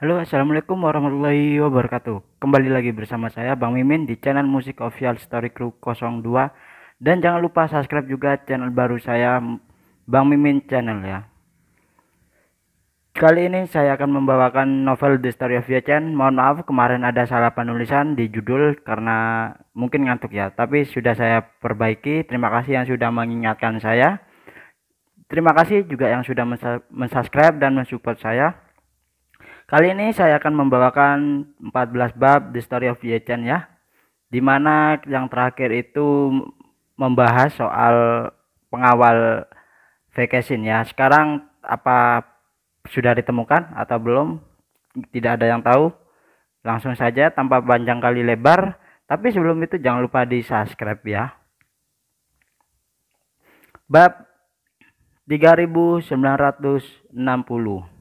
Halo assalamualaikum warahmatullahi wabarakatuh Kembali lagi bersama saya Bang Mimin di channel musik official story crew 02 Dan jangan lupa subscribe juga channel baru saya Bang Mimin channel ya Kali ini saya akan membawakan novel The Story of Yechen Mohon maaf kemarin ada salah penulisan di judul karena mungkin ngantuk ya Tapi sudah saya perbaiki Terima kasih yang sudah mengingatkan saya Terima kasih juga yang sudah mensubscribe dan mensupport saya Kali ini saya akan membawakan 14 bab The Story of Yechen ya. Dimana yang terakhir itu membahas soal pengawal vacation ya. Sekarang apa sudah ditemukan atau belum? Tidak ada yang tahu. Langsung saja tanpa panjang kali lebar. Tapi sebelum itu jangan lupa di subscribe ya. Bab 3960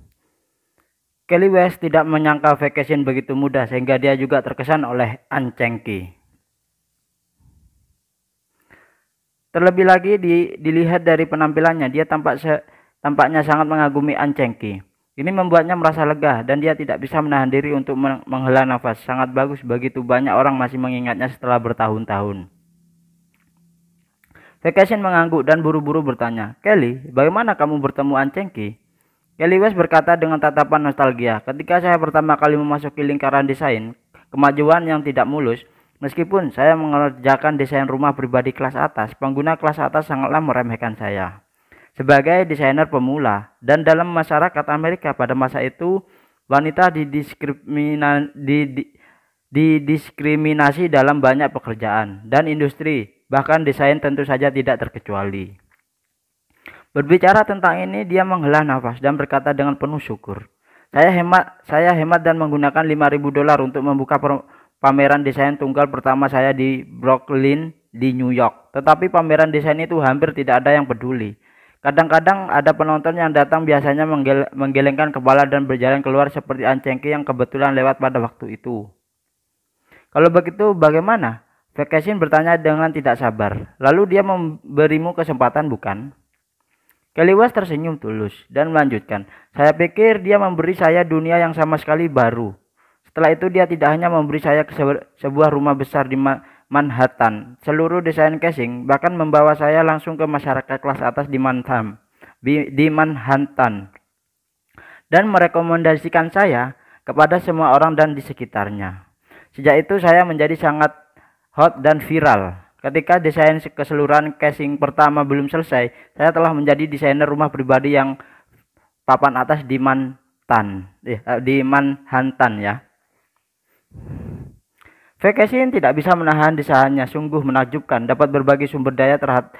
Kelly West tidak menyangka vacation begitu mudah sehingga dia juga terkesan oleh Ancengki. Terlebih lagi di, dilihat dari penampilannya, dia tampak se, tampaknya sangat mengagumi Ancengki. Ini membuatnya merasa lega dan dia tidak bisa menahan diri untuk menghela nafas. Sangat bagus begitu banyak orang masih mengingatnya setelah bertahun-tahun. Vacation mengangguk dan buru-buru bertanya, Kelly, bagaimana kamu bertemu Ancengki? Kelly ya, berkata dengan tatapan nostalgia, "Ketika saya pertama kali memasuki lingkaran desain, kemajuan yang tidak mulus, meskipun saya mengerjakan desain rumah pribadi kelas atas, pengguna kelas atas sangatlah meremehkan saya." Sebagai desainer pemula dan dalam masyarakat Amerika pada masa itu, wanita didiskriminasi, didiskriminasi dalam banyak pekerjaan dan industri, bahkan desain tentu saja tidak terkecuali. Berbicara tentang ini, dia menghela nafas dan berkata dengan penuh syukur. Saya hemat, saya hemat dan menggunakan 5.000 dolar untuk membuka pameran desain tunggal pertama saya di Brooklyn di New York. Tetapi pameran desain itu hampir tidak ada yang peduli. Kadang-kadang ada penonton yang datang biasanya menggel menggelengkan kepala dan berjalan keluar seperti ancengki yang kebetulan lewat pada waktu itu. Kalau begitu bagaimana? Vacation bertanya dengan tidak sabar. Lalu dia memberimu kesempatan bukan? Keliwas tersenyum tulus dan melanjutkan, "Saya pikir dia memberi saya dunia yang sama sekali baru. Setelah itu dia tidak hanya memberi saya sebuah rumah besar di Manhattan, seluruh desain casing, bahkan membawa saya langsung ke masyarakat kelas atas di Manhattan, di Manhattan, dan merekomendasikan saya kepada semua orang dan di sekitarnya. Sejak itu saya menjadi sangat hot dan viral. Ketika desain keseluruhan casing pertama belum selesai, saya telah menjadi desainer rumah pribadi yang papan atas di Mantan, eh, eh di Manhattan ya. Vacation tidak bisa menahan desainnya, sungguh menakjubkan. Dapat berbagi sumber daya terhad,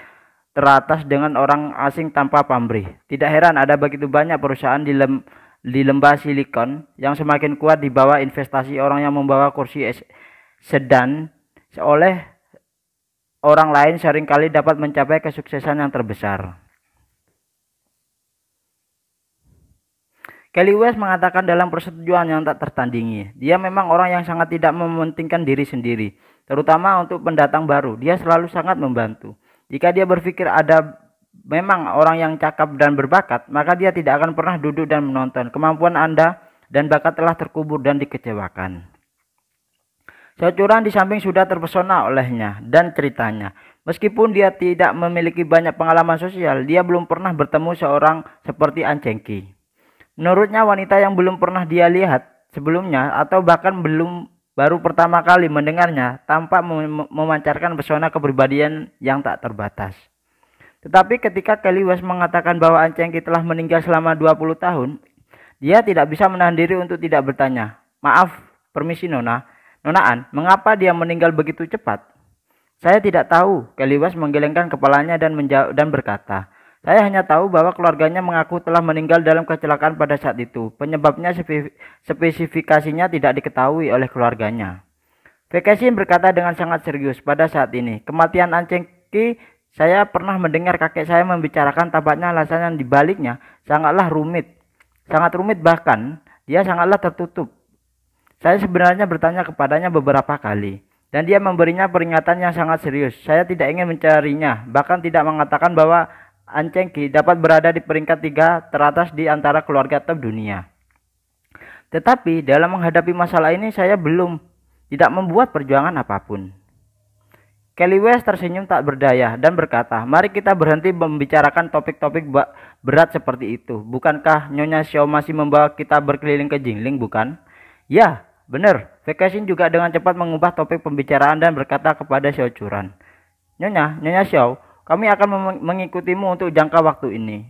teratas dengan orang asing tanpa pamrih. Tidak heran ada begitu banyak perusahaan di, lem, di lembah silikon yang semakin kuat dibawa investasi orang yang membawa kursi sedan oleh orang lain seringkali dapat mencapai kesuksesan yang terbesar. Kelly West mengatakan dalam persetujuan yang tak tertandingi, dia memang orang yang sangat tidak mementingkan diri sendiri, terutama untuk pendatang baru. Dia selalu sangat membantu. Jika dia berpikir ada memang orang yang cakap dan berbakat, maka dia tidak akan pernah duduk dan menonton. Kemampuan Anda dan bakat telah terkubur dan dikecewakan. Securan di samping sudah terpesona olehnya dan ceritanya. Meskipun dia tidak memiliki banyak pengalaman sosial, dia belum pernah bertemu seorang seperti Ancengki. Menurutnya wanita yang belum pernah dia lihat sebelumnya atau bahkan belum baru pertama kali mendengarnya tampak mem memancarkan pesona kepribadian yang tak terbatas. Tetapi ketika Kelly West mengatakan bahwa Ancengki telah meninggal selama 20 tahun, dia tidak bisa menahan diri untuk tidak bertanya. Maaf, permisi Nona, Nonaan, mengapa dia meninggal begitu cepat? Saya tidak tahu. Kaliwas menggelengkan kepalanya dan menjawab dan berkata, saya hanya tahu bahwa keluarganya mengaku telah meninggal dalam kecelakaan pada saat itu. Penyebabnya spesifikasinya tidak diketahui oleh keluarganya. Vekasin berkata dengan sangat serius pada saat ini. Kematian Anceng saya pernah mendengar kakek saya membicarakan tabatnya, alasan yang dibaliknya sangatlah rumit. Sangat rumit bahkan, dia sangatlah tertutup. Saya sebenarnya bertanya kepadanya beberapa kali, dan dia memberinya peringatan yang sangat serius. Saya tidak ingin mencarinya, bahkan tidak mengatakan bahwa Ancengki dapat berada di peringkat tiga teratas di antara keluarga top dunia. Tetapi dalam menghadapi masalah ini saya belum tidak membuat perjuangan apapun. Kelly West tersenyum tak berdaya dan berkata, "Mari kita berhenti membicarakan topik-topik berat seperti itu. Bukankah Nyonya Xiao masih membawa kita berkeliling ke Jingling, bukan?" "Ya, Benar, Vekasin juga dengan cepat mengubah topik pembicaraan dan berkata kepada Xiao Curan. Nyonya, Nyonya Xiao, kami akan mengikutimu untuk jangka waktu ini.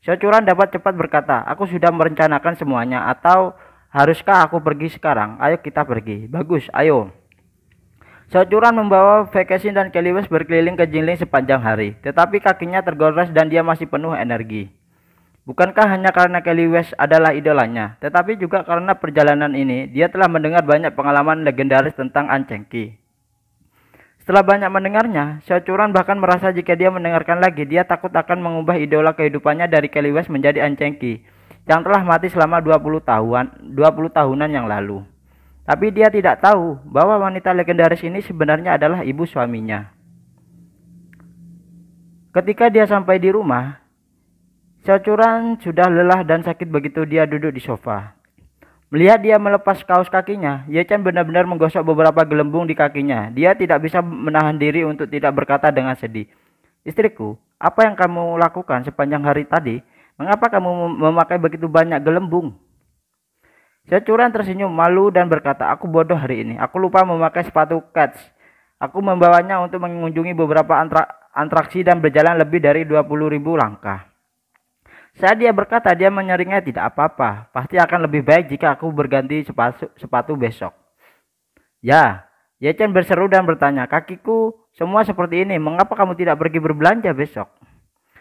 Xiao Curan dapat cepat berkata, aku sudah merencanakan semuanya atau haruskah aku pergi sekarang? Ayo kita pergi. Bagus, ayo. Xiao Curan membawa Vekasin dan Kelly West berkeliling ke Jingling sepanjang hari. Tetapi kakinya tergores dan dia masih penuh energi. Bukankah hanya karena Kelly West adalah idolanya, tetapi juga karena perjalanan ini dia telah mendengar banyak pengalaman legendaris tentang An Cheng Ki. Setelah banyak mendengarnya, Syacuran bahkan merasa jika dia mendengarkan lagi, dia takut akan mengubah idola kehidupannya dari Kelly West menjadi An Cheng Ki yang telah mati selama 20 tahunan, 20 tahunan yang lalu. Tapi dia tidak tahu bahwa wanita legendaris ini sebenarnya adalah ibu suaminya. Ketika dia sampai di rumah, Cacuran sudah lelah dan sakit begitu dia duduk di sofa. Melihat dia melepas kaos kakinya, Yechan benar-benar menggosok beberapa gelembung di kakinya. Dia tidak bisa menahan diri untuk tidak berkata dengan sedih. Istriku, apa yang kamu lakukan sepanjang hari tadi? Mengapa kamu memakai begitu banyak gelembung? Securan tersenyum malu dan berkata, aku bodoh hari ini. Aku lupa memakai sepatu kets. Aku membawanya untuk mengunjungi beberapa antra antraksi dan berjalan lebih dari 20.000 langkah. Saat dia berkata dia menyeringnya tidak apa-apa, pasti akan lebih baik jika aku berganti sepatu, sepatu besok. Ya, Yechen berseru dan bertanya, kakiku semua seperti ini, mengapa kamu tidak pergi berbelanja besok?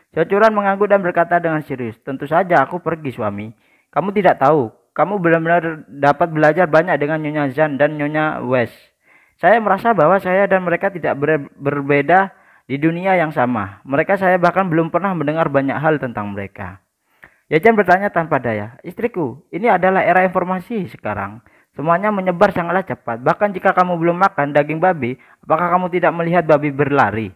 Cocuran mengangguk dan berkata dengan serius, tentu saja aku pergi suami. Kamu tidak tahu, kamu benar-benar dapat belajar banyak dengan Nyonya Zan dan Nyonya Wes. Saya merasa bahwa saya dan mereka tidak ber berbeda di dunia yang sama. Mereka saya bahkan belum pernah mendengar banyak hal tentang mereka. Yajan bertanya tanpa daya, istriku, ini adalah era informasi sekarang. Semuanya menyebar sangatlah cepat. Bahkan jika kamu belum makan daging babi, apakah kamu tidak melihat babi berlari?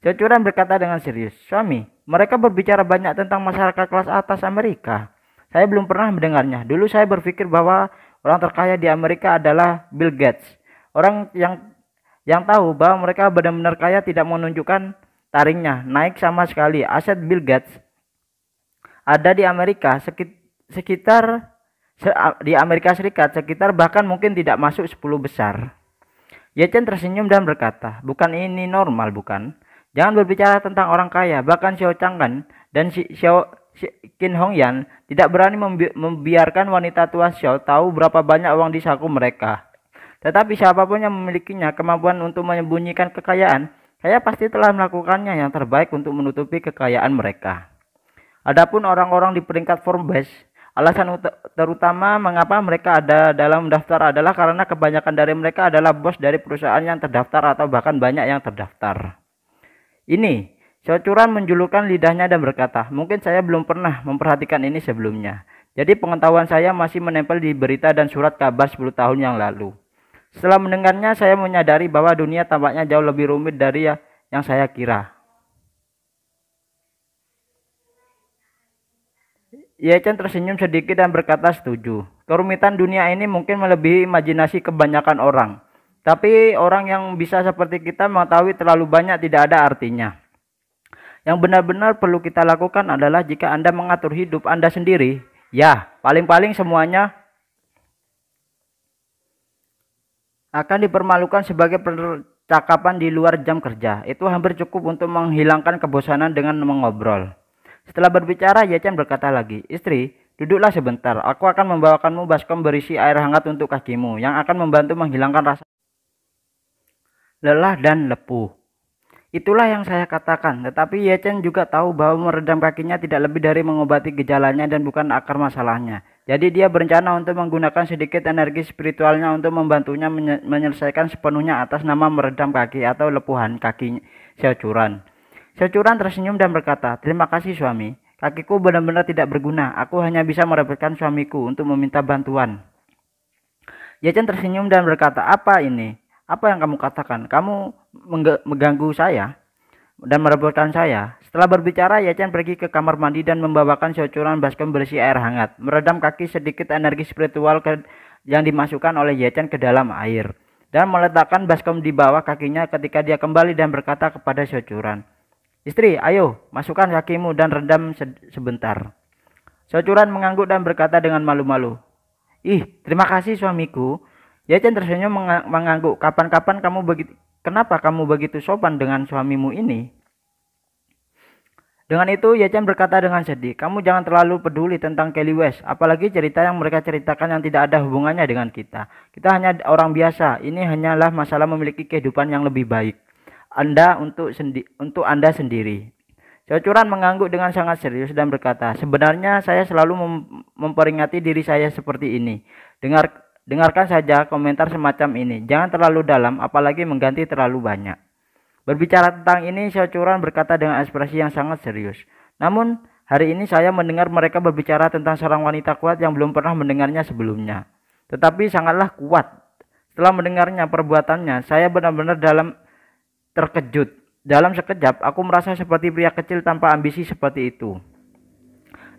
Cocuran berkata dengan serius, suami, mereka berbicara banyak tentang masyarakat kelas atas Amerika. Saya belum pernah mendengarnya. Dulu saya berpikir bahwa orang terkaya di Amerika adalah Bill Gates. Orang yang yang tahu bahwa mereka benar-benar kaya tidak menunjukkan taringnya naik sama sekali. Aset Bill Gates ada di Amerika sekitar di Amerika Serikat sekitar bahkan mungkin tidak masuk 10 besar. Yechen tersenyum dan berkata, "Bukan ini normal, bukan? Jangan berbicara tentang orang kaya, bahkan Xiao Changgan dan Xiao Qin Hongyan tidak berani membi membiarkan wanita tua Xiao tahu berapa banyak uang di saku mereka. Tetapi siapapun yang memilikinya kemampuan untuk menyembunyikan kekayaan, saya pasti telah melakukannya yang terbaik untuk menutupi kekayaan mereka." Adapun orang-orang di peringkat form base, alasan terutama mengapa mereka ada dalam daftar adalah karena kebanyakan dari mereka adalah bos dari perusahaan yang terdaftar atau bahkan banyak yang terdaftar. Ini, Cocuran menjulurkan lidahnya dan berkata, mungkin saya belum pernah memperhatikan ini sebelumnya. Jadi pengetahuan saya masih menempel di berita dan surat kabar 10 tahun yang lalu. Setelah mendengarnya, saya menyadari bahwa dunia tampaknya jauh lebih rumit dari ya- yang saya kira. Yechen tersenyum sedikit dan berkata setuju. Kerumitan dunia ini mungkin melebihi imajinasi kebanyakan orang. Tapi orang yang bisa seperti kita mengetahui terlalu banyak tidak ada artinya. Yang benar-benar perlu kita lakukan adalah jika Anda mengatur hidup Anda sendiri, ya, paling-paling semuanya akan dipermalukan sebagai percakapan di luar jam kerja. Itu hampir cukup untuk menghilangkan kebosanan dengan mengobrol. Setelah berbicara, Yechen berkata lagi, Istri, duduklah sebentar. Aku akan membawakanmu baskom berisi air hangat untuk kakimu yang akan membantu menghilangkan rasa lelah dan lepuh. Itulah yang saya katakan, tetapi Yechen juga tahu bahwa meredam kakinya tidak lebih dari mengobati gejalanya dan bukan akar masalahnya. Jadi dia berencana untuk menggunakan sedikit energi spiritualnya untuk membantunya menyelesaikan sepenuhnya atas nama meredam kaki atau lepuhan kaki securan. Securan tersenyum dan berkata, Terima kasih suami. Kakiku benar-benar tidak berguna. Aku hanya bisa merepotkan suamiku untuk meminta bantuan. Yechen tersenyum dan berkata, Apa ini? Apa yang kamu katakan? Kamu mengganggu saya dan merepotkan saya. Setelah berbicara, Yechen pergi ke kamar mandi dan membawakan securan baskom berisi air hangat. Meredam kaki sedikit energi spiritual ke, yang dimasukkan oleh Yechen ke dalam air. Dan meletakkan baskom di bawah kakinya ketika dia kembali dan berkata kepada securan. Istri, ayo, masukkan kakimu dan rendam sebentar. Socuran mengangguk dan berkata dengan malu-malu. Ih, terima kasih suamiku. Yacen tersenyum mengangguk. Kapan-kapan kamu begitu kenapa kamu begitu sopan dengan suamimu ini? Dengan itu, Yacen berkata dengan sedih, kamu jangan terlalu peduli tentang Kelly West, apalagi cerita yang mereka ceritakan yang tidak ada hubungannya dengan kita. Kita hanya orang biasa, ini hanyalah masalah memiliki kehidupan yang lebih baik. Anda untuk sendi untuk Anda sendiri. Cocuran mengangguk dengan sangat serius dan berkata, "Sebenarnya saya selalu mem memperingati diri saya seperti ini. Dengar dengarkan saja komentar semacam ini. Jangan terlalu dalam apalagi mengganti terlalu banyak." Berbicara tentang ini, Cocuran berkata dengan ekspresi yang sangat serius. Namun, hari ini saya mendengar mereka berbicara tentang seorang wanita kuat yang belum pernah mendengarnya sebelumnya. Tetapi sangatlah kuat. Setelah mendengarnya perbuatannya, saya benar-benar dalam terkejut. Dalam sekejap, aku merasa seperti pria kecil tanpa ambisi seperti itu.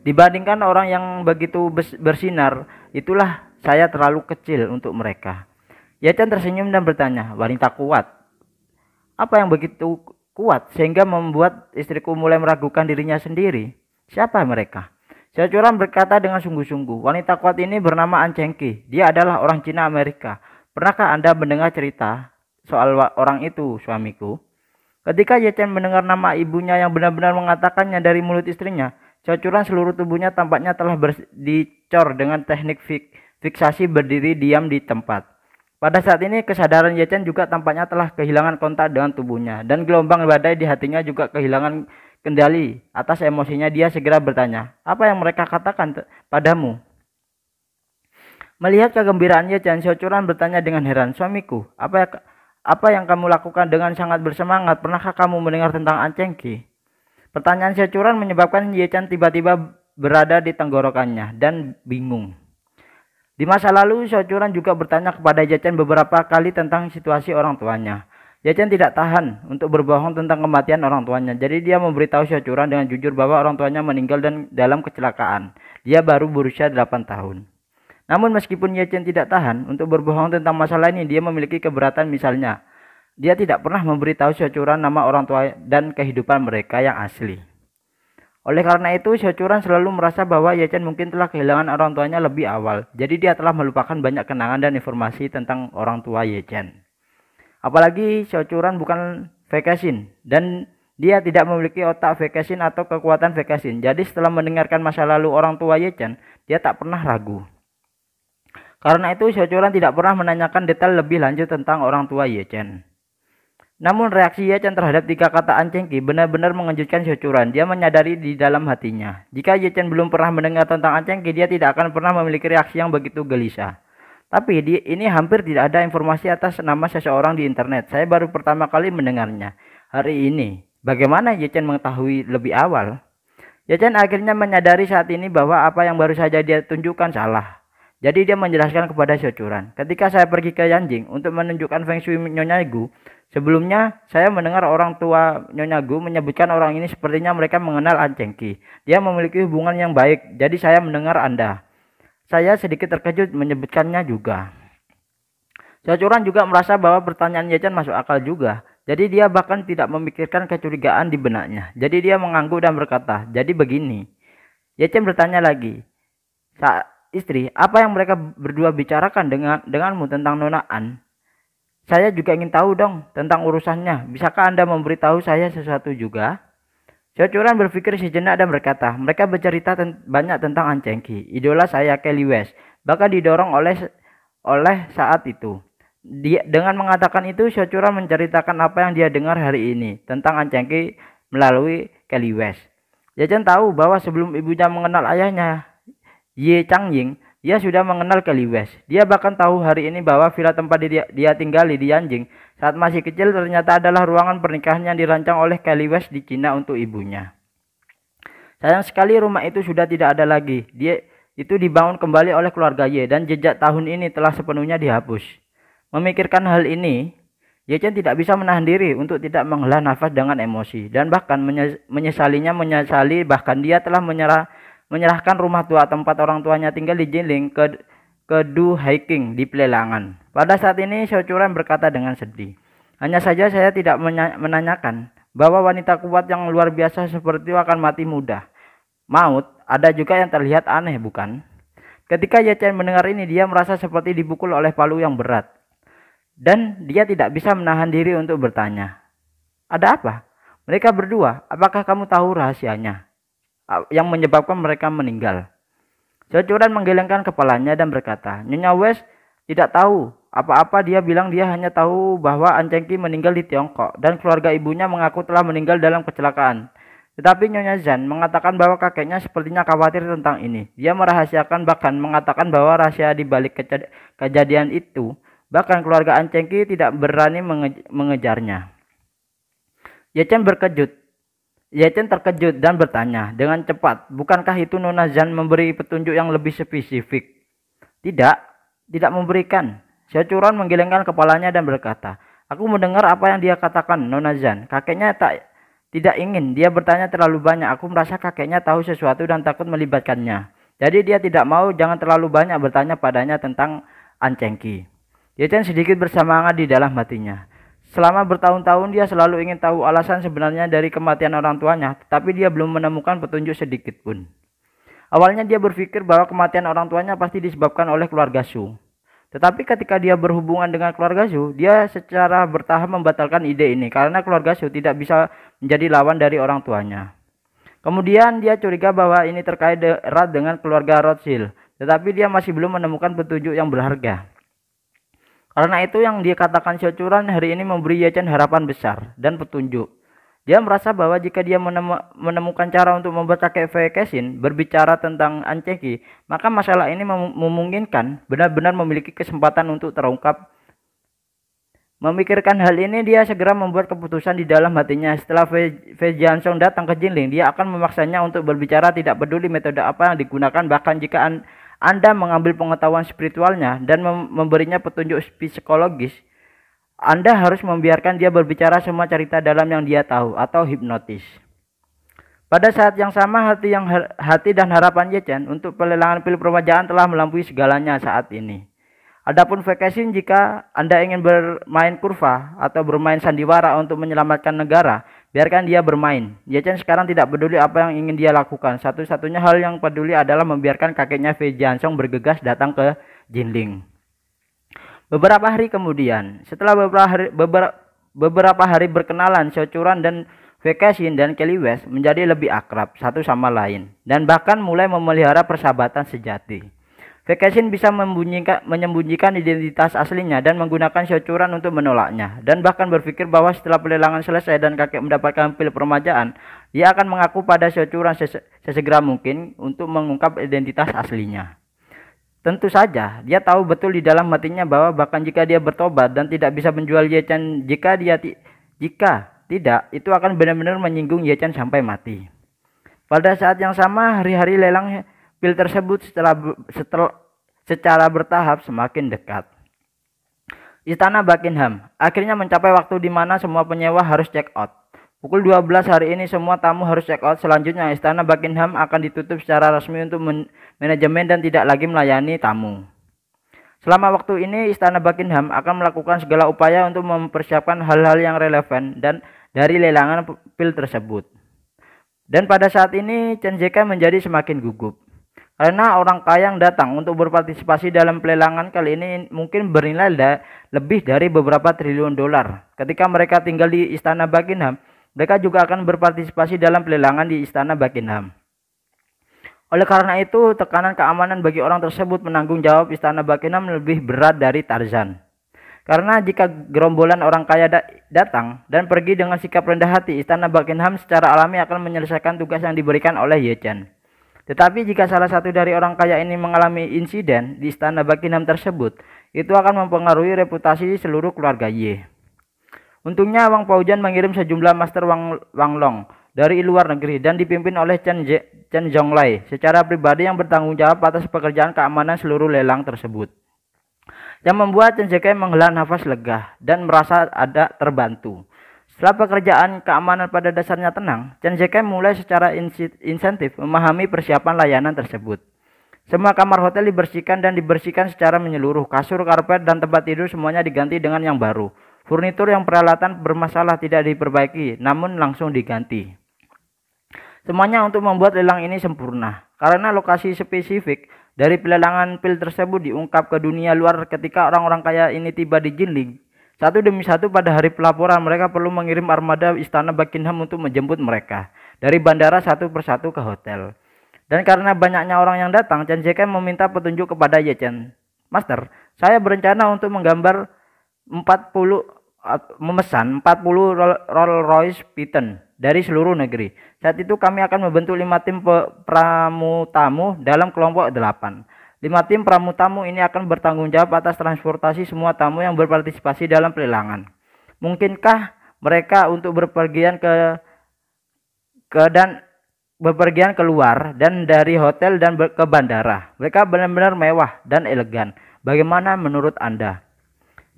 Dibandingkan orang yang begitu bersinar, itulah saya terlalu kecil untuk mereka. Yacan tersenyum dan bertanya, wanita kuat. Apa yang begitu kuat sehingga membuat istriku mulai meragukan dirinya sendiri? Siapa mereka? Saya curang berkata dengan sungguh-sungguh, wanita kuat ini bernama Ancengki. Dia adalah orang Cina Amerika. Pernahkah Anda mendengar cerita soal orang itu suamiku. Ketika Yechen mendengar nama ibunya yang benar-benar mengatakannya dari mulut istrinya, cacuran seluruh tubuhnya tampaknya telah dicor dengan teknik fiksasi berdiri diam di tempat. Pada saat ini kesadaran Yechen juga tampaknya telah kehilangan kontak dengan tubuhnya dan gelombang badai di hatinya juga kehilangan kendali atas emosinya dia segera bertanya, apa yang mereka katakan padamu? Melihat kegembiraan Xiao Curan bertanya dengan heran, suamiku, apa yang apa yang kamu lakukan dengan sangat bersemangat? Pernahkah kamu mendengar tentang Ancengki? Pertanyaan si menyebabkan Yechan tiba-tiba berada di tenggorokannya dan bingung. Di masa lalu, Socuran juga bertanya kepada Yechan beberapa kali tentang situasi orang tuanya. Yechan tidak tahan untuk berbohong tentang kematian orang tuanya. Jadi dia memberitahu Socuran dengan jujur bahwa orang tuanya meninggal dan dalam kecelakaan. Dia baru berusia 8 tahun. Namun meskipun Yechen tidak tahan untuk berbohong tentang masalah ini, dia memiliki keberatan misalnya. Dia tidak pernah memberitahu Syocuran nama orang tua dan kehidupan mereka yang asli. Oleh karena itu, Syocuran selalu merasa bahwa Yechen mungkin telah kehilangan orang tuanya lebih awal. Jadi dia telah melupakan banyak kenangan dan informasi tentang orang tua Yechen. Apalagi Syocuran bukan Vekasin dan dia tidak memiliki otak Vekasin atau kekuatan Vekasin. Jadi setelah mendengarkan masa lalu orang tua Yechen, dia tak pernah ragu. Karena itu Shochuran tidak pernah menanyakan detail lebih lanjut tentang orang tua Ye Chen. Namun reaksi Ye Chen terhadap tiga kata Ki benar-benar mengejutkan Shochuran. Dia menyadari di dalam hatinya. Jika Ye Chen belum pernah mendengar tentang Ki, dia tidak akan pernah memiliki reaksi yang begitu gelisah. Tapi di, ini hampir tidak ada informasi atas nama seseorang di internet. Saya baru pertama kali mendengarnya hari ini. Bagaimana Ye Chen mengetahui lebih awal? Ye Chen akhirnya menyadari saat ini bahwa apa yang baru saja dia tunjukkan salah. Jadi dia menjelaskan kepada Shochuran, ketika saya pergi ke Yanjing untuk menunjukkan Feng Shui Nyonya Gu, sebelumnya saya mendengar orang tua Nyonya Gu menyebutkan orang ini sepertinya mereka mengenal An Cheng Ki. Dia memiliki hubungan yang baik, jadi saya mendengar Anda. Saya sedikit terkejut menyebutkannya juga. Shochuran juga merasa bahwa pertanyaan Ye Chen masuk akal juga. Jadi dia bahkan tidak memikirkan kecurigaan di benaknya. Jadi dia mengangguk dan berkata, jadi begini. Ye Chen bertanya lagi, istri, apa yang mereka berdua bicarakan dengan denganmu tentang Nona An? Saya juga ingin tahu dong tentang urusannya. Bisakah Anda memberitahu saya sesuatu juga? Cocuran berpikir sejenak dan berkata, mereka bercerita ten banyak tentang Ancengki, idola saya Kelly West, bahkan didorong oleh oleh saat itu. Dia, dengan mengatakan itu, Shocuran menceritakan apa yang dia dengar hari ini tentang Ancengki melalui Kelly West. Jajan tahu bahwa sebelum ibunya mengenal ayahnya, Ye Changying, dia sudah mengenal Kelly West. Dia bahkan tahu hari ini bahwa villa tempat dia, dia tinggali di Yanjing saat masih kecil ternyata adalah ruangan pernikahan yang dirancang oleh Kelly West di Cina untuk ibunya. Sayang sekali rumah itu sudah tidak ada lagi. Dia itu dibangun kembali oleh keluarga Ye dan jejak tahun ini telah sepenuhnya dihapus. Memikirkan hal ini, Ye Chen tidak bisa menahan diri untuk tidak menghela nafas dengan emosi dan bahkan menyesalinya menyesali bahkan dia telah menyerah menyerahkan rumah tua tempat orang tuanya tinggal di Jinling ke Kedu Hiking di Pelelangan. Pada saat ini Shochuran berkata dengan sedih. Hanya saja saya tidak menanyakan bahwa wanita kuat yang luar biasa seperti itu akan mati mudah, Maut, ada juga yang terlihat aneh bukan? Ketika Ye Chen mendengar ini dia merasa seperti dipukul oleh palu yang berat. Dan dia tidak bisa menahan diri untuk bertanya. Ada apa? Mereka berdua, apakah kamu tahu rahasianya? Ah, yang menyebabkan mereka meninggal. Jocuran menggelengkan kepalanya dan berkata, Nyonya Wes tidak tahu apa-apa dia bilang dia hanya tahu bahwa Ancengki meninggal di Tiongkok dan keluarga ibunya mengaku telah meninggal dalam kecelakaan. Tetapi Nyonya Zan mengatakan bahwa kakeknya sepertinya khawatir tentang ini. Dia merahasiakan bahkan mengatakan bahwa rahasia di balik kejad kejadian itu bahkan keluarga Ancengki tidak berani menge mengejarnya. Yechen berkejut Yatin terkejut dan bertanya dengan cepat, bukankah itu Nona Zan memberi petunjuk yang lebih spesifik? Tidak, tidak memberikan. Syacuran menggelengkan kepalanya dan berkata, Aku mendengar apa yang dia katakan, Nona Zan. Kakeknya tak tidak ingin. Dia bertanya terlalu banyak. Aku merasa kakeknya tahu sesuatu dan takut melibatkannya. Jadi dia tidak mau jangan terlalu banyak bertanya padanya tentang Ancengki. Yachen sedikit bersemangat di dalam hatinya. Selama bertahun-tahun dia selalu ingin tahu alasan sebenarnya dari kematian orang tuanya, tetapi dia belum menemukan petunjuk sedikit pun. Awalnya dia berpikir bahwa kematian orang tuanya pasti disebabkan oleh keluarga Su. Tetapi ketika dia berhubungan dengan keluarga Su, dia secara bertahap membatalkan ide ini karena keluarga Su tidak bisa menjadi lawan dari orang tuanya. Kemudian dia curiga bahwa ini terkait erat dengan keluarga Rothschild, tetapi dia masih belum menemukan petunjuk yang berharga. Karena itu yang dia katakan Syocuran hari ini memberi Yechen harapan besar dan petunjuk. Dia merasa bahwa jika dia menemukan cara untuk membuat kakek Vekesin berbicara tentang Anceki, maka masalah ini mem memungkinkan benar-benar memiliki kesempatan untuk terungkap. Memikirkan hal ini, dia segera membuat keputusan di dalam hatinya. Setelah Fei Jansong datang ke Jinling, dia akan memaksanya untuk berbicara tidak peduli metode apa yang digunakan bahkan jika An anda mengambil pengetahuan spiritualnya dan memberinya petunjuk psikologis, Anda harus membiarkan dia berbicara semua cerita dalam yang dia tahu atau hipnotis. Pada saat yang sama hati yang hati dan harapan Yechen untuk pelelangan pil perwajahan telah melampaui segalanya saat ini. Adapun vacation jika Anda ingin bermain kurva atau bermain sandiwara untuk menyelamatkan negara, Biarkan dia bermain. Yacen sekarang tidak peduli apa yang ingin dia lakukan. Satu-satunya hal yang peduli adalah membiarkan kakeknya Fei Jiansong bergegas datang ke Jinling. Beberapa hari kemudian, setelah beberapa hari, beberapa, beberapa hari berkenalan, Xiaochuran dan Vekasin dan Kelly West menjadi lebih akrab satu sama lain dan bahkan mulai memelihara persahabatan sejati. Kekesin bisa menyembunyikan identitas aslinya dan menggunakan syocuran untuk menolaknya dan bahkan berpikir bahwa setelah pelelangan selesai dan kakek mendapatkan pil permajaan, ia akan mengaku pada syocuran sese sesegera mungkin untuk mengungkap identitas aslinya. Tentu saja, dia tahu betul di dalam matinya bahwa bahkan jika dia bertobat dan tidak bisa menjual Yechan jika dia ti jika tidak, itu akan benar-benar menyinggung Yechan sampai mati. Pada saat yang sama, hari-hari lelangnya. Pil tersebut setelah, setel, secara bertahap semakin dekat. Istana Buckingham akhirnya mencapai waktu di mana semua penyewa harus check out. Pukul 12 hari ini semua tamu harus check out. Selanjutnya Istana Buckingham akan ditutup secara resmi untuk manajemen dan tidak lagi melayani tamu. Selama waktu ini Istana Buckingham akan melakukan segala upaya untuk mempersiapkan hal-hal yang relevan dan dari lelangan pil tersebut. Dan pada saat ini Chen Jeka menjadi semakin gugup. Karena orang kaya yang datang untuk berpartisipasi dalam pelelangan kali ini mungkin bernilai da lebih dari beberapa triliun dolar. Ketika mereka tinggal di Istana Buckingham, mereka juga akan berpartisipasi dalam pelelangan di Istana Buckingham. Oleh karena itu, tekanan keamanan bagi orang tersebut menanggung jawab Istana Buckingham lebih berat dari Tarzan. Karena jika gerombolan orang kaya da datang dan pergi dengan sikap rendah hati, Istana Buckingham secara alami akan menyelesaikan tugas yang diberikan oleh Yechen. Tetapi jika salah satu dari orang kaya ini mengalami insiden di istana Buckingham tersebut, itu akan mempengaruhi reputasi seluruh keluarga Y. Untungnya Wang Paujan mengirim sejumlah master Wang, Wang Long dari luar negeri dan dipimpin oleh Chen, Je, Chen Zhonglai secara pribadi yang bertanggung jawab atas pekerjaan keamanan seluruh lelang tersebut. Yang membuat Chen Zhonglai menghela nafas lega dan merasa ada terbantu. Setelah pekerjaan keamanan pada dasarnya tenang, Chen CNJK mulai secara insentif memahami persiapan layanan tersebut. Semua kamar hotel dibersihkan dan dibersihkan secara menyeluruh. Kasur, karpet, dan tempat tidur semuanya diganti dengan yang baru. Furnitur yang peralatan bermasalah tidak diperbaiki, namun langsung diganti. Semuanya untuk membuat lelang ini sempurna. Karena lokasi spesifik dari pelelangan pil tersebut diungkap ke dunia luar ketika orang-orang kaya ini tiba di Jinling, satu demi satu pada hari pelaporan mereka perlu mengirim armada istana Buckingham untuk menjemput mereka dari bandara satu persatu ke hotel. Dan karena banyaknya orang yang datang, Chen Jeken meminta petunjuk kepada Ye Chen. Master, saya berencana untuk menggambar 40 memesan 40 Rolls Royce Piton dari seluruh negeri. Saat itu kami akan membentuk lima tim pramutamu dalam kelompok delapan. Lima tim pramu-tamu ini akan bertanggung jawab atas transportasi semua tamu yang berpartisipasi dalam pelelangan. Mungkinkah mereka untuk berpergian ke ke dan bepergian keluar dan dari hotel dan ke bandara? Mereka benar-benar mewah dan elegan. Bagaimana menurut Anda?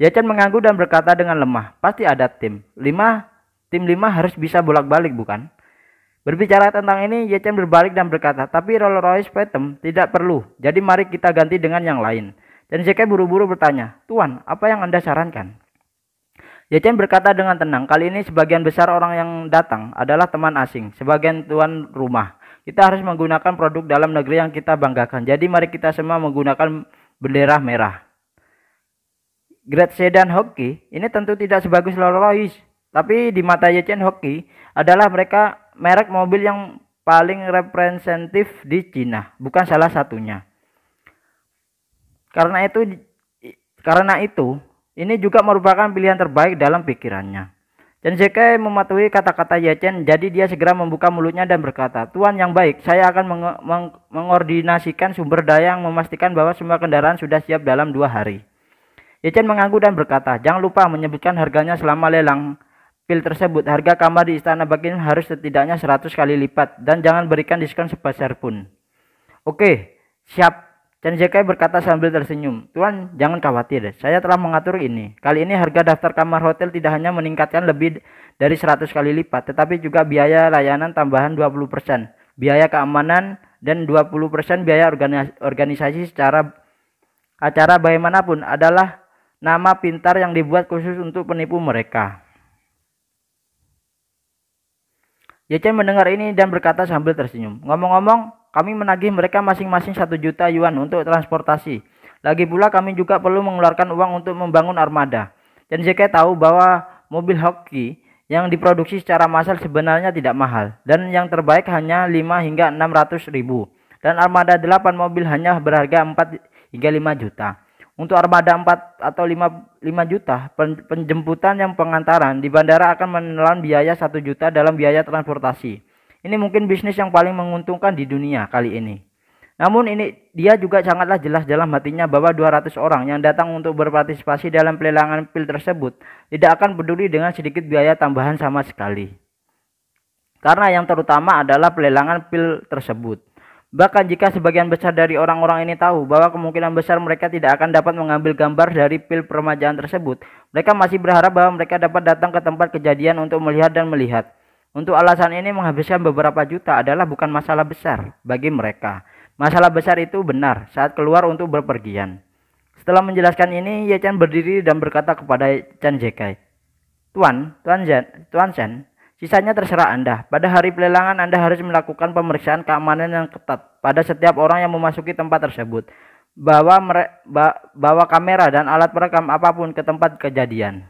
Yacan mengangguk dan berkata dengan lemah, "Pasti ada tim. Lima tim lima harus bisa bolak-balik, bukan?" Berbicara tentang ini, Yechen berbalik dan berkata, tapi Rolls Royce Phantom tidak perlu, jadi mari kita ganti dengan yang lain. Dan Zeke buru-buru bertanya, Tuan, apa yang Anda sarankan? Yechen berkata dengan tenang, kali ini sebagian besar orang yang datang adalah teman asing, sebagian tuan rumah. Kita harus menggunakan produk dalam negeri yang kita banggakan, jadi mari kita semua menggunakan bendera merah. Great Sedan Hoki ini tentu tidak sebagus Rolls Royce, tapi di mata Yechen Hoki adalah mereka merek mobil yang paling representatif di Cina, bukan salah satunya. Karena itu karena itu ini juga merupakan pilihan terbaik dalam pikirannya. Chen Zeke mematuhi kata-kata Ye Chen, jadi dia segera membuka mulutnya dan berkata, Tuan yang baik, saya akan meng meng mengordinasikan sumber daya yang memastikan bahwa semua kendaraan sudah siap dalam dua hari. Ye Chen mengangguk dan berkata, jangan lupa menyebutkan harganya selama lelang pil tersebut, harga kamar di Istana Buckingham harus setidaknya 100 kali lipat dan jangan berikan diskon sebesar pun. Oke, siap. Chen Zekai berkata sambil tersenyum, Tuan, jangan khawatir, saya telah mengatur ini. Kali ini harga daftar kamar hotel tidak hanya meningkatkan lebih dari 100 kali lipat, tetapi juga biaya layanan tambahan 20%, biaya keamanan, dan 20% biaya organisasi secara acara bagaimanapun adalah nama pintar yang dibuat khusus untuk penipu mereka. Yece mendengar ini dan berkata sambil tersenyum. Ngomong-ngomong, kami menagih mereka masing-masing satu -masing juta yuan untuk transportasi. Lagi pula kami juga perlu mengeluarkan uang untuk membangun armada. Chen Zeke tahu bahwa mobil hoki yang diproduksi secara massal sebenarnya tidak mahal dan yang terbaik hanya 5 hingga 600 ribu dan armada 8 mobil hanya berharga 4 hingga 5 juta. Untuk armada 4 atau 5, 5 juta, penjemputan yang pengantaran di bandara akan menelan biaya 1 juta dalam biaya transportasi. Ini mungkin bisnis yang paling menguntungkan di dunia kali ini. Namun ini dia juga sangatlah jelas dalam hatinya bahwa 200 orang yang datang untuk berpartisipasi dalam pelelangan pil tersebut tidak akan peduli dengan sedikit biaya tambahan sama sekali. Karena yang terutama adalah pelelangan pil tersebut. Bahkan jika sebagian besar dari orang-orang ini tahu bahwa kemungkinan besar mereka tidak akan dapat mengambil gambar dari pil permajaan tersebut, mereka masih berharap bahwa mereka dapat datang ke tempat kejadian untuk melihat dan melihat. Untuk alasan ini menghabiskan beberapa juta adalah bukan masalah besar bagi mereka. Masalah besar itu benar saat keluar untuk berpergian. Setelah menjelaskan ini, Ye Chen berdiri dan berkata kepada Chan Jekai, Tuan, Tuan Zen, Tuan Chen, Sisanya terserah Anda. Pada hari pelelangan Anda harus melakukan pemeriksaan keamanan yang ketat pada setiap orang yang memasuki tempat tersebut. Bawa mere, bawa kamera dan alat perekam apapun ke tempat kejadian.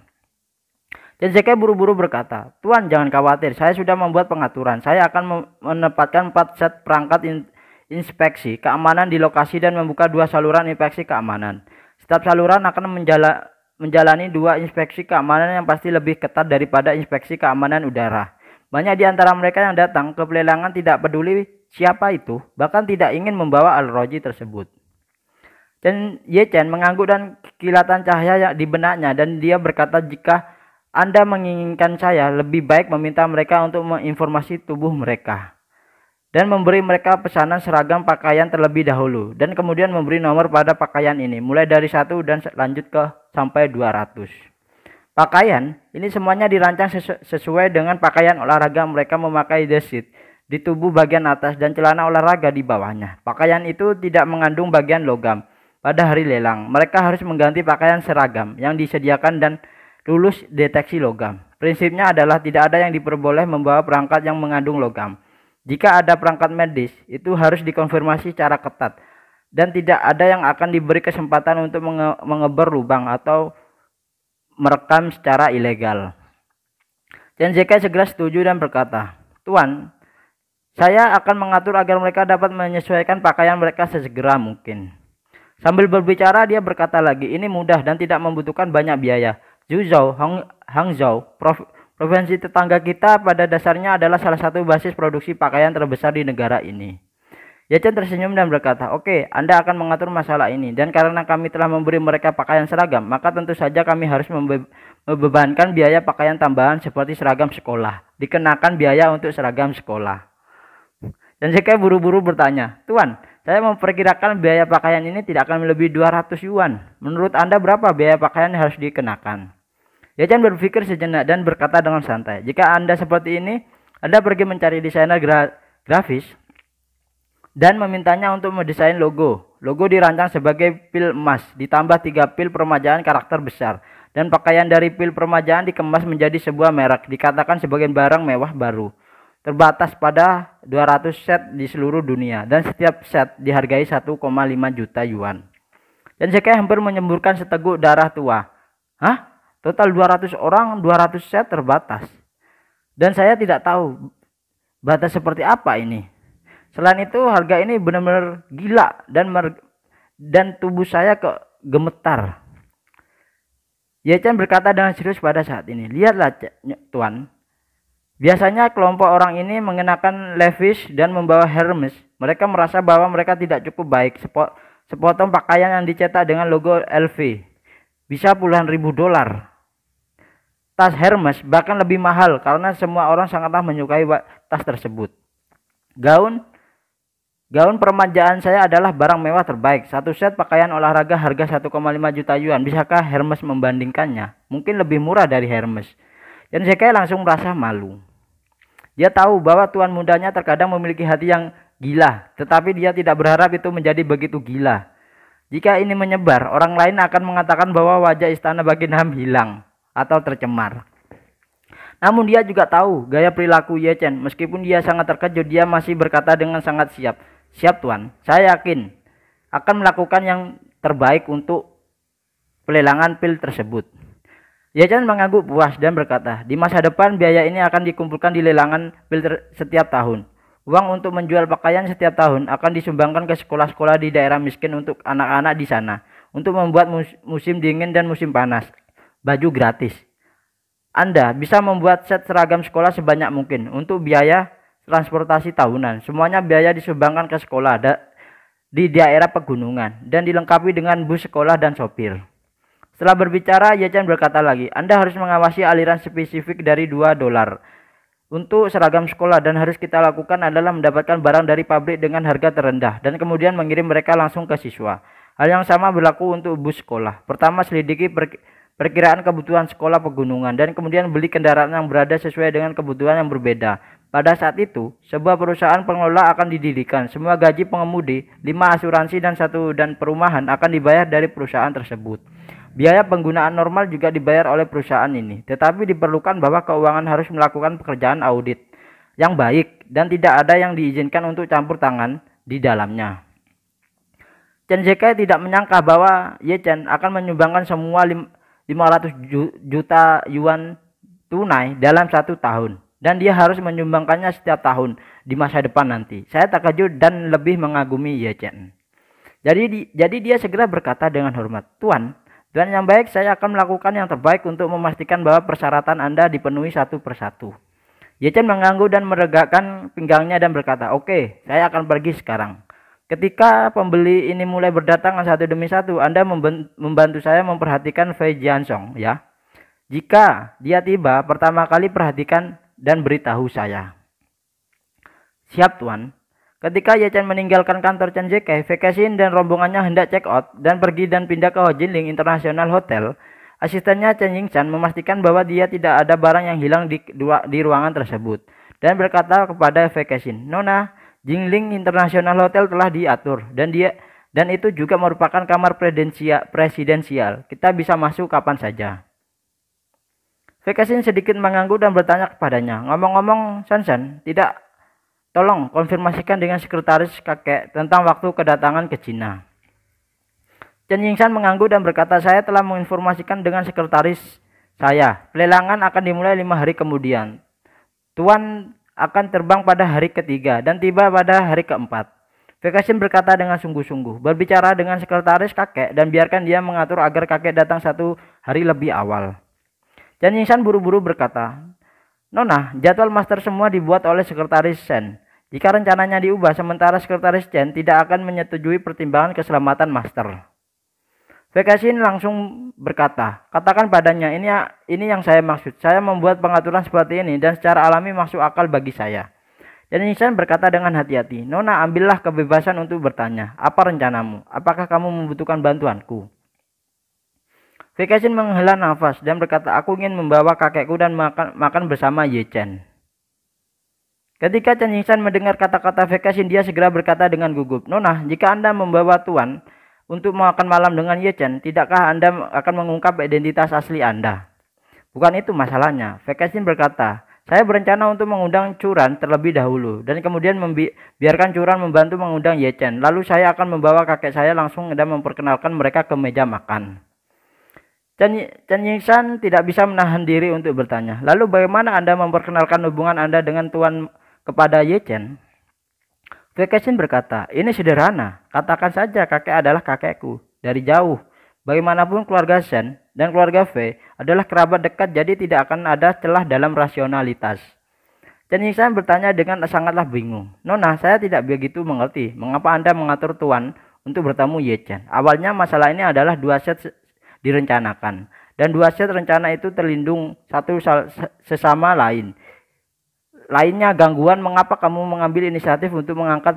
JJK buru-buru berkata, "Tuan, jangan khawatir. Saya sudah membuat pengaturan. Saya akan menempatkan 4 set perangkat in, inspeksi keamanan di lokasi dan membuka dua saluran inspeksi keamanan. Setiap saluran akan menjala, menjalani dua inspeksi keamanan yang pasti lebih ketat daripada inspeksi keamanan udara. Banyak di antara mereka yang datang ke pelelangan tidak peduli siapa itu, bahkan tidak ingin membawa Al-Roji tersebut. Chen Chen mengangguk dan kilatan cahaya di benaknya dan dia berkata jika Anda menginginkan saya, lebih baik meminta mereka untuk menginformasi tubuh mereka dan memberi mereka pesanan seragam pakaian terlebih dahulu dan kemudian memberi nomor pada pakaian ini mulai dari satu dan lanjut ke sampai 200. Pakaian ini semuanya dirancang sesu sesuai dengan pakaian olahraga mereka memakai desit di tubuh bagian atas dan celana olahraga di bawahnya. Pakaian itu tidak mengandung bagian logam. Pada hari lelang, mereka harus mengganti pakaian seragam yang disediakan dan lulus deteksi logam. Prinsipnya adalah tidak ada yang diperboleh membawa perangkat yang mengandung logam. Jika ada perangkat medis, itu harus dikonfirmasi secara ketat dan tidak ada yang akan diberi kesempatan untuk menge mengeber lubang atau merekam secara ilegal. Chen Zekai segera setuju dan berkata, "Tuan, saya akan mengatur agar mereka dapat menyesuaikan pakaian mereka sesegera mungkin." Sambil berbicara, dia berkata lagi, "Ini mudah dan tidak membutuhkan banyak biaya." Zhu Zhao, Hang, Hang Zhao, Prof, Provinsi tetangga kita pada dasarnya adalah salah satu basis produksi pakaian terbesar di negara ini. Yacen tersenyum dan berkata, Oke, okay, Anda akan mengatur masalah ini, dan karena kami telah memberi mereka pakaian seragam, maka tentu saja kami harus membe membebankan biaya pakaian tambahan seperti seragam sekolah, dikenakan biaya untuk seragam sekolah. Dan saya buru-buru bertanya, Tuan, saya memperkirakan biaya pakaian ini tidak akan melebihi 200 yuan. Menurut Anda berapa biaya pakaian yang harus dikenakan? Yajan berpikir sejenak dan berkata dengan santai, "Jika Anda seperti ini, Anda pergi mencari desainer gra grafis dan memintanya untuk mendesain logo. Logo dirancang sebagai pil emas, ditambah tiga pil permajaan karakter besar, dan pakaian dari pil permajaan dikemas menjadi sebuah merek, dikatakan sebagai barang mewah baru. Terbatas pada 200 set di seluruh dunia, dan setiap set dihargai 1,5 juta yuan." Dan Zekai hampir menyemburkan seteguk darah tua. Hah? Total 200 orang, 200 set terbatas. Dan saya tidak tahu batas seperti apa ini. Selain itu harga ini benar-benar gila dan mer dan tubuh saya ke gemetar. Yechan berkata dengan serius pada saat ini, "Lihatlah, Tuan. Biasanya kelompok orang ini mengenakan Levi's dan membawa Hermes. Mereka merasa bahwa mereka tidak cukup baik. Sepotong pakaian yang dicetak dengan logo LV bisa puluhan ribu dolar. Tas Hermes bahkan lebih mahal karena semua orang sangatlah menyukai tas tersebut. Gaun Gaun permajaan saya adalah barang mewah terbaik. Satu set pakaian olahraga harga 1,5 juta yuan. Bisakah Hermes membandingkannya? Mungkin lebih murah dari Hermes. Dan kayak langsung merasa malu. Dia tahu bahwa tuan mudanya terkadang memiliki hati yang gila, tetapi dia tidak berharap itu menjadi begitu gila. Jika ini menyebar, orang lain akan mengatakan bahwa wajah istana Buckingham hilang atau tercemar. Namun dia juga tahu gaya perilaku Ye Chen. Meskipun dia sangat terkejut, dia masih berkata dengan sangat siap. Siap Tuan, saya yakin akan melakukan yang terbaik untuk pelelangan pil tersebut. Ye Chen mengangguk puas dan berkata, di masa depan biaya ini akan dikumpulkan di lelangan pil setiap tahun. Uang untuk menjual pakaian setiap tahun akan disumbangkan ke sekolah-sekolah di daerah miskin untuk anak-anak di sana untuk membuat musim dingin dan musim panas baju gratis. Anda bisa membuat set seragam sekolah sebanyak mungkin untuk biaya transportasi tahunan. Semuanya biaya disumbangkan ke sekolah da di daerah pegunungan dan dilengkapi dengan bus sekolah dan sopir. Setelah berbicara, Yechan berkata lagi, Anda harus mengawasi aliran spesifik dari 2 dolar untuk seragam sekolah dan harus kita lakukan adalah mendapatkan barang dari pabrik dengan harga terendah dan kemudian mengirim mereka langsung ke siswa. Hal yang sama berlaku untuk bus sekolah. Pertama, selidiki per perkiraan kebutuhan sekolah pegunungan, dan kemudian beli kendaraan yang berada sesuai dengan kebutuhan yang berbeda. Pada saat itu, sebuah perusahaan pengelola akan didirikan. Semua gaji pengemudi, lima asuransi dan satu dan perumahan akan dibayar dari perusahaan tersebut. Biaya penggunaan normal juga dibayar oleh perusahaan ini, tetapi diperlukan bahwa keuangan harus melakukan pekerjaan audit yang baik dan tidak ada yang diizinkan untuk campur tangan di dalamnya. Chen Zekai tidak menyangka bahwa Ye Chen akan menyumbangkan semua lima. 500 juta yuan tunai dalam satu tahun dan dia harus menyumbangkannya setiap tahun di masa depan nanti. Saya tak kejut dan lebih mengagumi Ye Chen. Jadi di, jadi dia segera berkata dengan hormat, "Tuan, Tuan yang baik, saya akan melakukan yang terbaik untuk memastikan bahwa persyaratan Anda dipenuhi satu persatu." Ye Chen mengangguk dan meregakkan pinggangnya dan berkata, "Oke, okay, saya akan pergi sekarang." Ketika pembeli ini mulai berdatangan satu demi satu, Anda membantu saya memperhatikan Fei Jiansong ya. Jika dia tiba, pertama kali perhatikan dan beritahu saya. Siap tuan. Ketika Ye Chen meninggalkan kantor Chen Fei Vekasin dan rombongannya hendak check out dan pergi dan pindah ke Ho Jinling International Hotel, asistennya Chen Yingchan memastikan bahwa dia tidak ada barang yang hilang di, di ruangan tersebut dan berkata kepada Fei Vekasin, Nona, Jingling International Hotel telah diatur dan dia dan itu juga merupakan kamar presidensial. Kita bisa masuk kapan saja. Vekasin sedikit mengangguk dan bertanya kepadanya, "Ngomong-ngomong, Sansan, tidak tolong konfirmasikan dengan sekretaris kakek tentang waktu kedatangan ke Cina." Chen Yingshan mengangguk dan berkata, "Saya telah menginformasikan dengan sekretaris saya. Pelelangan akan dimulai lima hari kemudian. Tuan akan terbang pada hari ketiga dan tiba pada hari keempat. Vekasin berkata dengan sungguh-sungguh, berbicara dengan sekretaris kakek dan biarkan dia mengatur agar kakek datang satu hari lebih awal. Chen Yingshan buru-buru berkata, Nona, jadwal master semua dibuat oleh sekretaris Chen. Jika rencananya diubah, sementara sekretaris Chen tidak akan menyetujui pertimbangan keselamatan master. Vekasin langsung berkata, katakan padanya, ini ini yang saya maksud. Saya membuat pengaturan seperti ini dan secara alami masuk akal bagi saya. Dan Nisan berkata dengan hati-hati, Nona ambillah kebebasan untuk bertanya, apa rencanamu? Apakah kamu membutuhkan bantuanku? Vekasin menghela nafas dan berkata, aku ingin membawa kakekku dan makan, makan bersama Chen. Ketika Chen Nisan mendengar kata-kata Vekasin, dia segera berkata dengan gugup, Nona, jika Anda membawa Tuan, untuk makan malam dengan Yechen, tidakkah Anda akan mengungkap identitas asli Anda? Bukan itu masalahnya. Vekasin berkata, saya berencana untuk mengundang Curan terlebih dahulu dan kemudian membiarkan Curan membantu mengundang Yechen. Lalu saya akan membawa kakek saya langsung dan memperkenalkan mereka ke meja makan. Chen, Chen Yingshan tidak bisa menahan diri untuk bertanya. Lalu bagaimana Anda memperkenalkan hubungan Anda dengan Tuan kepada Yechen? Kekesin berkata, ini sederhana. Katakan saja kakek adalah kakekku dari jauh. Bagaimanapun keluarga Shen dan keluarga V adalah kerabat dekat jadi tidak akan ada celah dalam rasionalitas. Chen Yingshan bertanya dengan sangatlah bingung. Nona, saya tidak begitu mengerti mengapa Anda mengatur Tuan untuk bertemu Ye Chen. Awalnya masalah ini adalah dua set direncanakan dan dua set rencana itu terlindung satu sesama lain lainnya gangguan mengapa kamu mengambil inisiatif untuk mengangkat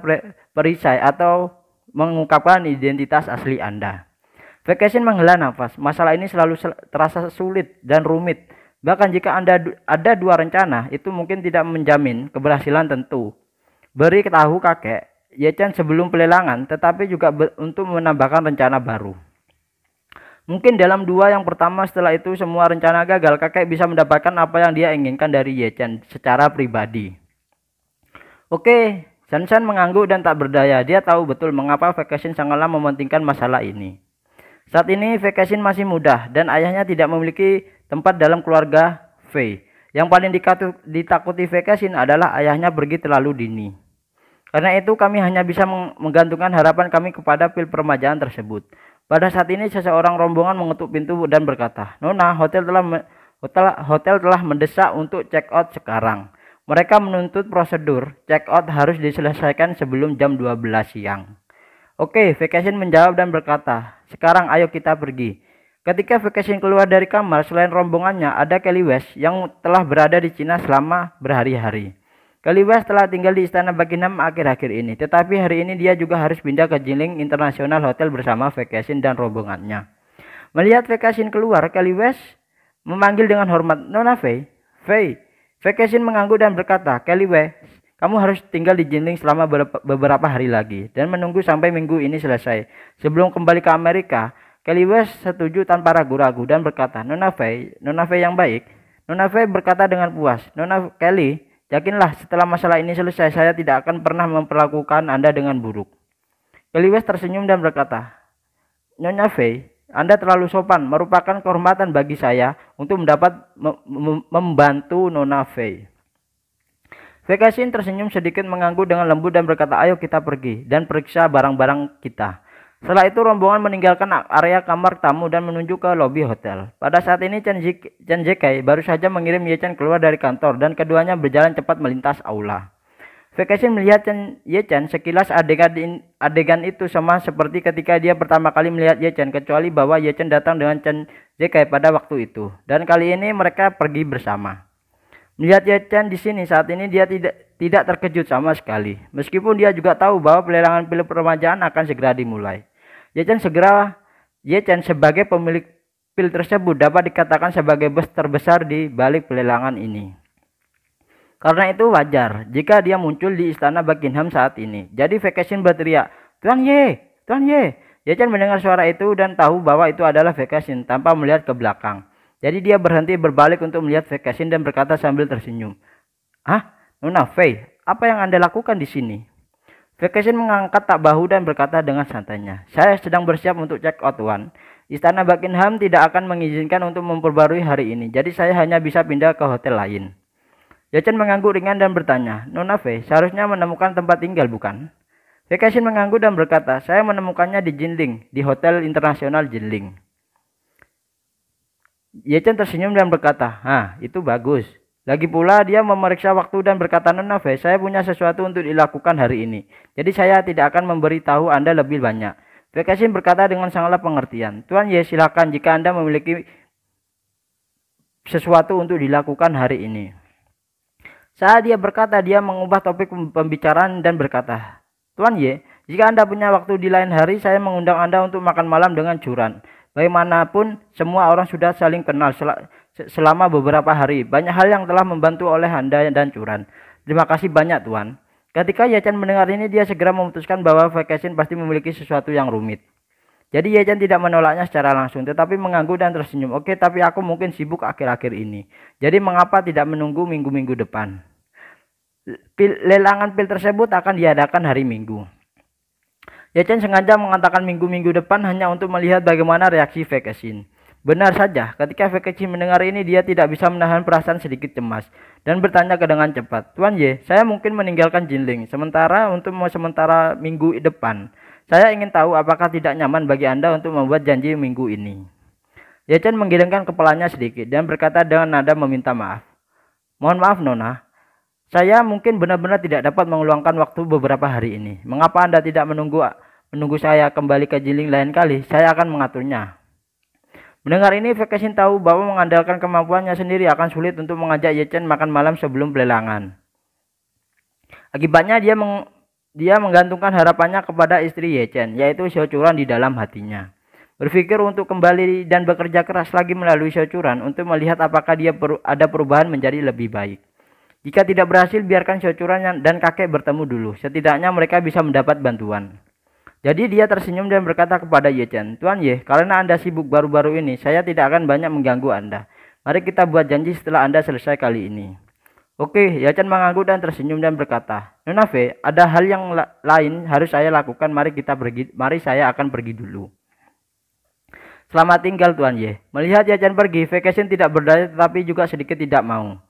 perisai atau mengungkapkan identitas asli Anda. Vacation menghela nafas. Masalah ini selalu terasa sulit dan rumit. Bahkan jika Anda ada dua rencana, itu mungkin tidak menjamin keberhasilan tentu. Beri tahu kakek, Yechan sebelum pelelangan, tetapi juga untuk menambahkan rencana baru. Mungkin dalam dua yang pertama setelah itu semua rencana gagal, kakek bisa mendapatkan apa yang dia inginkan dari Ye Yechen secara pribadi. Oke, Sansan mengangguk dan tak berdaya. Dia tahu betul mengapa Vacation sangatlah mementingkan masalah ini. Saat ini Vacation masih mudah dan ayahnya tidak memiliki tempat dalam keluarga V. Yang paling ditakuti Vacation adalah ayahnya pergi terlalu dini. Karena itu kami hanya bisa menggantungkan harapan kami kepada pil permajaan tersebut. Pada saat ini seseorang rombongan mengetuk pintu dan berkata, "Nona, hotel telah hotel hotel telah mendesak untuk check out sekarang." Mereka menuntut prosedur check out harus diselesaikan sebelum jam 12 siang. Oke, Vacation menjawab dan berkata, "Sekarang ayo kita pergi." Ketika Vacation keluar dari kamar, selain rombongannya ada Kelly West yang telah berada di Cina selama berhari-hari. Kaliwas telah tinggal di Istana Buckingham akhir-akhir ini, tetapi hari ini dia juga harus pindah ke Jiling International Hotel bersama Vacation dan rombongannya. Melihat Vacation keluar, Kaliwas memanggil dengan hormat, Nona Faye. Faye, Vacation mengangguk dan berkata, Kaliwas, kamu harus tinggal di Jiling selama beberapa hari lagi dan menunggu sampai minggu ini selesai. Sebelum kembali ke Amerika, West setuju tanpa ragu-ragu dan berkata, Nona Faye, Nona Faye yang baik. Nona Faye berkata dengan puas, Nona Kelly, Yakinlah setelah masalah ini selesai saya tidak akan pernah memperlakukan Anda dengan buruk. Keliwes tersenyum dan berkata, Nyonya Fei, Anda terlalu sopan, merupakan kehormatan bagi saya untuk mendapat membantu Nona Fei. Fei tersenyum sedikit mengangguk dengan lembut dan berkata, ayo kita pergi dan periksa barang-barang kita. Setelah itu rombongan meninggalkan area kamar tamu dan menuju ke lobi hotel. Pada saat ini Chen, Zik, Chen baru saja mengirim Ye Chen keluar dari kantor dan keduanya berjalan cepat melintas aula. Vacation melihat Chen Ye Chen sekilas adegan, adegan itu sama seperti ketika dia pertama kali melihat Ye Chen kecuali bahwa Ye Chen datang dengan Chen Zikai pada waktu itu dan kali ini mereka pergi bersama. Melihat Ye Chen di sini saat ini dia tidak tidak terkejut sama sekali. Meskipun dia juga tahu bahwa pelelangan film peremajaan akan segera dimulai. Yechan segera Yechan sebagai pemilik pil tersebut dapat dikatakan sebagai bos terbesar di balik pelelangan ini. Karena itu wajar jika dia muncul di istana Buckingham saat ini. Jadi Vacation berteriak, Tuan Ye, Tuan Ye. Yechan mendengar suara itu dan tahu bahwa itu adalah Vacation tanpa melihat ke belakang. Jadi dia berhenti berbalik untuk melihat Vacation dan berkata sambil tersenyum, Ah, Nona Fei, apa yang Anda lakukan di sini? Vacation mengangkat tak bahu dan berkata dengan santainya, "Saya sedang bersiap untuk check out, One Istana Buckingham tidak akan mengizinkan untuk memperbarui hari ini, jadi saya hanya bisa pindah ke hotel lain." Yachen mengangguk ringan dan bertanya, "Nona V, seharusnya menemukan tempat tinggal, bukan?" Vacation mengangguk dan berkata, "Saya menemukannya di Jinling, di Hotel Internasional Jinling." Yachen tersenyum dan berkata, "Ah, itu bagus. Lagi pula dia memeriksa waktu dan berkata Nonave, saya punya sesuatu untuk dilakukan hari ini. Jadi saya tidak akan memberitahu Anda lebih banyak. Vekasin berkata dengan sangatlah pengertian. Tuan Ye silakan jika Anda memiliki sesuatu untuk dilakukan hari ini. Saat dia berkata dia mengubah topik pembicaraan dan berkata, Tuan Ye, jika Anda punya waktu di lain hari, saya mengundang Anda untuk makan malam dengan curan. Bagaimanapun, semua orang sudah saling kenal selama beberapa hari. Banyak hal yang telah membantu oleh Anda dan Curan. Terima kasih banyak Tuan. Ketika Yechen mendengar ini, dia segera memutuskan bahwa Vacation pasti memiliki sesuatu yang rumit. Jadi Yechen tidak menolaknya secara langsung, tetapi mengangguk dan tersenyum. Oke, tapi aku mungkin sibuk akhir-akhir ini. Jadi mengapa tidak menunggu minggu-minggu depan? Pil, lelangan pil tersebut akan diadakan hari Minggu. Yechen sengaja mengatakan minggu-minggu depan hanya untuk melihat bagaimana reaksi Vacation. Benar saja, ketika Fekeci mendengar ini dia tidak bisa menahan perasaan sedikit cemas dan bertanya ke dengan cepat, Tuan Ye, saya mungkin meninggalkan Jinling sementara untuk mau sementara minggu depan. Saya ingin tahu apakah tidak nyaman bagi Anda untuk membuat janji minggu ini. Ye Chen menggelengkan kepalanya sedikit dan berkata dengan nada meminta maaf. Mohon maaf Nona, saya mungkin benar-benar tidak dapat mengeluangkan waktu beberapa hari ini. Mengapa Anda tidak menunggu menunggu saya kembali ke Jinling lain kali? Saya akan mengaturnya. Mendengar ini, Vekesin tahu bahwa mengandalkan kemampuannya sendiri akan sulit untuk mengajak Yechen makan malam sebelum pelelangan. Akibatnya dia meng dia menggantungkan harapannya kepada istri Yechen, yaitu Xiaocuran di dalam hatinya. Berpikir untuk kembali dan bekerja keras lagi melalui Xiaocuran untuk melihat apakah dia per ada perubahan menjadi lebih baik. Jika tidak berhasil, biarkan Xiaocuran dan kakek bertemu dulu. Setidaknya mereka bisa mendapat bantuan. Jadi dia tersenyum dan berkata kepada Ye Chen, Tuan Ye, karena Anda sibuk baru-baru ini, saya tidak akan banyak mengganggu Anda. Mari kita buat janji setelah Anda selesai kali ini. Oke, Ye Chen mengangguk dan tersenyum dan berkata, Fe, ada hal yang la lain harus saya lakukan, mari kita pergi, mari saya akan pergi dulu. Selamat tinggal Tuan Ye. Melihat Ye Chen pergi, vacation tidak berdaya tetapi juga sedikit tidak mau.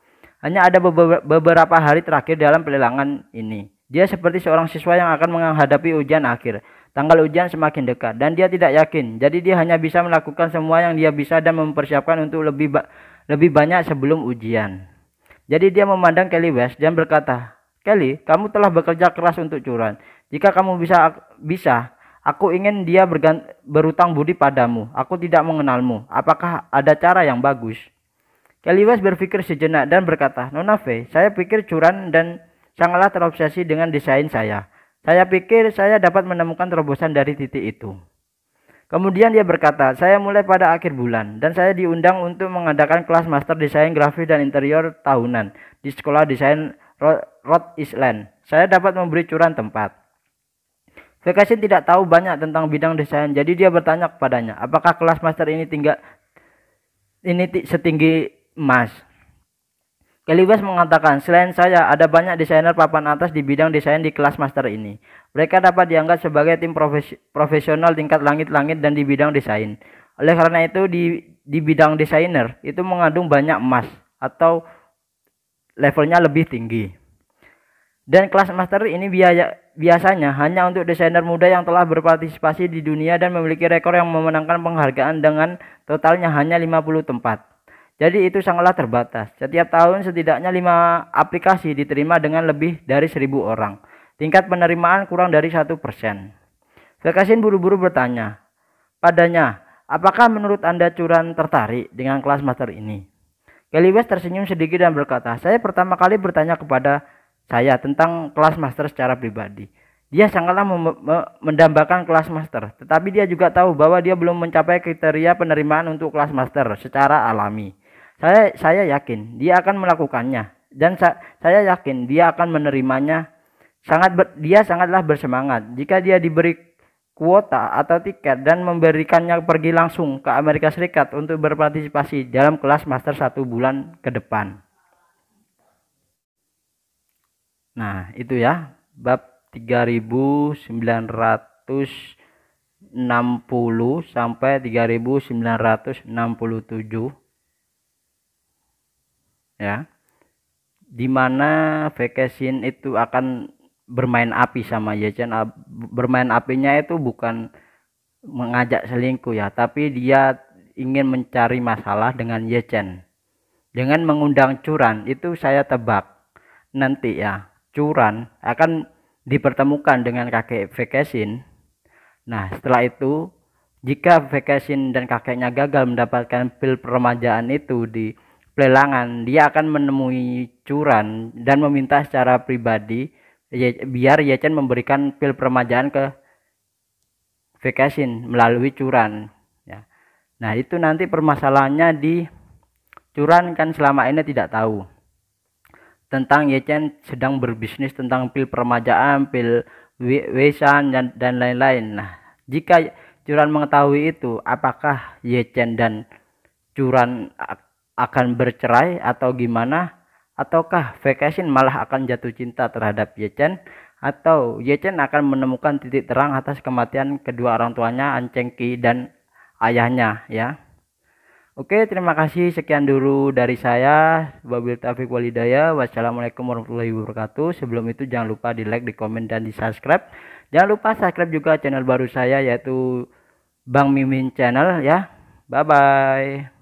Hanya ada beberapa hari terakhir dalam pelelangan ini. Dia seperti seorang siswa yang akan menghadapi ujian akhir. Tanggal ujian semakin dekat dan dia tidak yakin. Jadi dia hanya bisa melakukan semua yang dia bisa dan mempersiapkan untuk lebih ba lebih banyak sebelum ujian. Jadi dia memandang Kelly West dan berkata, "Kelly, kamu telah bekerja keras untuk curan. Jika kamu bisa bisa, aku ingin dia berutang budi padamu. Aku tidak mengenalmu. Apakah ada cara yang bagus?" Kelly West berpikir sejenak dan berkata, "Nona Faye, saya pikir curan dan sangatlah terobsesi dengan desain saya. Saya pikir saya dapat menemukan terobosan dari titik itu. Kemudian dia berkata, saya mulai pada akhir bulan dan saya diundang untuk mengadakan kelas master desain grafis dan interior tahunan di sekolah desain Rhode Island. Saya dapat memberi curan tempat. Vekasin tidak tahu banyak tentang bidang desain, jadi dia bertanya kepadanya, apakah kelas master ini tinggal ini setinggi emas? Kelly West mengatakan, selain saya, ada banyak desainer papan atas di bidang desain di kelas master ini. Mereka dapat dianggap sebagai tim profes profesional tingkat langit-langit dan di bidang desain. Oleh karena itu, di, di bidang desainer itu mengandung banyak emas atau levelnya lebih tinggi. Dan kelas master ini biaya, biasanya hanya untuk desainer muda yang telah berpartisipasi di dunia dan memiliki rekor yang memenangkan penghargaan dengan totalnya hanya 50 tempat. Jadi itu sangatlah terbatas. Setiap tahun setidaknya 5 aplikasi diterima dengan lebih dari 1000 orang. Tingkat penerimaan kurang dari 1%. Vekasin buru-buru bertanya, padanya, apakah menurut Anda curan tertarik dengan kelas master ini? Kelly West tersenyum sedikit dan berkata, saya pertama kali bertanya kepada saya tentang kelas master secara pribadi. Dia sangatlah mendambakan kelas master, tetapi dia juga tahu bahwa dia belum mencapai kriteria penerimaan untuk kelas master secara alami. Saya saya yakin dia akan melakukannya dan sa saya yakin dia akan menerimanya. Sangat ber, dia sangatlah bersemangat jika dia diberi kuota atau tiket dan memberikannya pergi langsung ke Amerika Serikat untuk berpartisipasi dalam kelas master satu bulan ke depan. Nah, itu ya bab 3900 60 sampai 3967 ya dimana vacation itu akan bermain api sama Yechen. Ah, bermain apinya itu bukan mengajak selingkuh ya tapi dia ingin mencari masalah dengan Yechen. dengan mengundang Curan itu saya tebak nanti ya Curan akan dipertemukan dengan kakek Vacation nah setelah itu jika Vacation dan kakeknya gagal mendapatkan pil peremajaan itu di pelelangan dia akan menemui curan dan meminta secara pribadi ya, biar Yechen memberikan pil permajaan ke Vekasin melalui curan ya. Nah itu nanti permasalahannya di curan kan selama ini tidak tahu tentang Yechen sedang berbisnis tentang pil permajaan, pil wesan dan lain-lain. Nah, jika curan mengetahui itu, apakah Yechen dan curan akan bercerai atau gimana ataukah vacation malah akan jatuh cinta terhadap Yechen atau Yechen akan menemukan titik terang atas kematian kedua orang tuanya Ancengki dan ayahnya ya Oke terima kasih sekian dulu dari saya Babil Taufik Walidaya Wassalamualaikum warahmatullahi wabarakatuh Sebelum itu jangan lupa di like, di komen, dan di subscribe Jangan lupa subscribe juga channel baru saya yaitu Bang Mimin Channel ya Bye bye